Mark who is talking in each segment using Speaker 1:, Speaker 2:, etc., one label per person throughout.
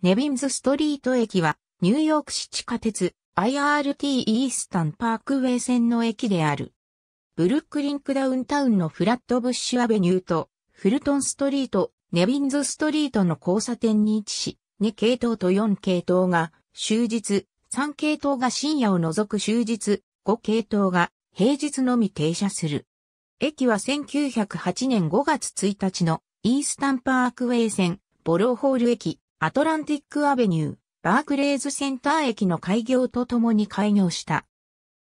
Speaker 1: ネビンズストリート駅は、ニューヨーク市地下鉄 IRT イースタンパークウェイ線の駅である。ブルックリンクダウンタウンのフラットブッシュアベニューと、フルトンストリート、ネビンズストリートの交差点に位置し、2系統と4系統が終日、3系統が深夜を除く終日、5系統が平日のみ停車する。駅は1908年5月1日のイースタンパークウェイ線ボローホール駅アトランティックアベニュー、バークレーズセンター駅の開業とともに開業した。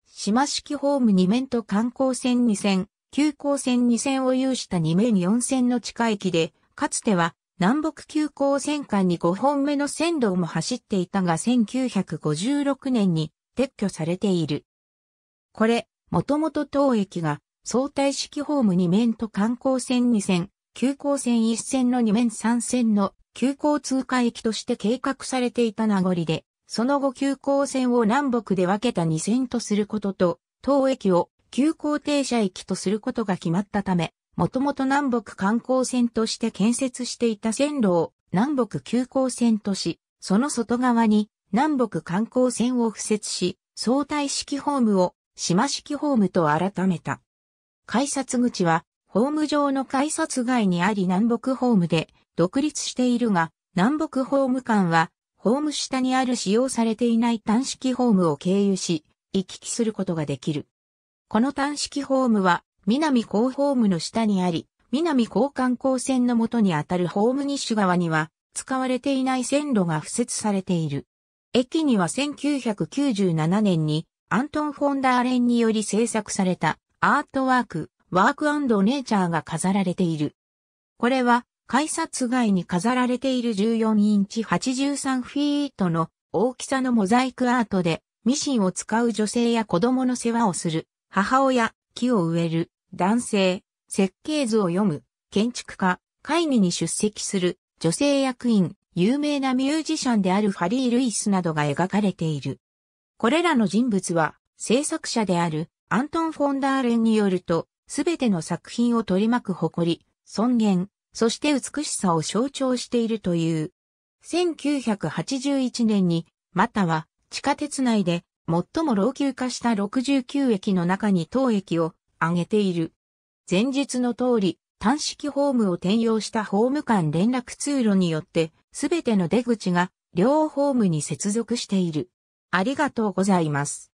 Speaker 1: 島式ホーム2面と観光線2線、急行線2線を有した2面4線の地下駅で、かつては南北急行線間に5本目の線路も走っていたが1956年に撤去されている。これ、もともと当駅が相対式ホーム2面と観光線2線、急行線1線の2面3線の急行通過駅として計画されていた名残で、その後急行線を南北で分けた2線とすることと、当駅を急行停車駅とすることが決まったため、もともと南北観光線として建設していた線路を南北急行線とし、その外側に南北観光線を付設し、相対式ホームを島式ホームと改めた。改札口は、ホーム上の改札外にあり南北ホームで、独立しているが、南北ホーム間は、ホーム下にある使用されていない単式ホームを経由し、行き来することができる。この単式ホームは、南高ホームの下にあり、南高観光線の元にあたるホーム西側には、使われていない線路が付設されている。駅には1997年に、アントン・フォンダーレンにより制作された、アートワーク、ワークネイチャーが飾られている。これは、改札外に飾られている14インチ83フィートの大きさのモザイクアートで、ミシンを使う女性や子供の世話をする、母親、木を植える、男性、設計図を読む、建築家、会議に出席する、女性役員、有名なミュージシャンであるファリー・ルイスなどが描かれている。これらの人物は、制作者であるアントン・フォンダーレンによると、すべての作品を取り巻く誇り、尊厳、そして美しさを象徴しているという。1981年に、または地下鉄内で最も老朽化した69駅の中に当駅を挙げている。前述の通り、単式ホームを転用したホーム間連絡通路によって、すべての出口が両ホームに接続している。ありがとうございます。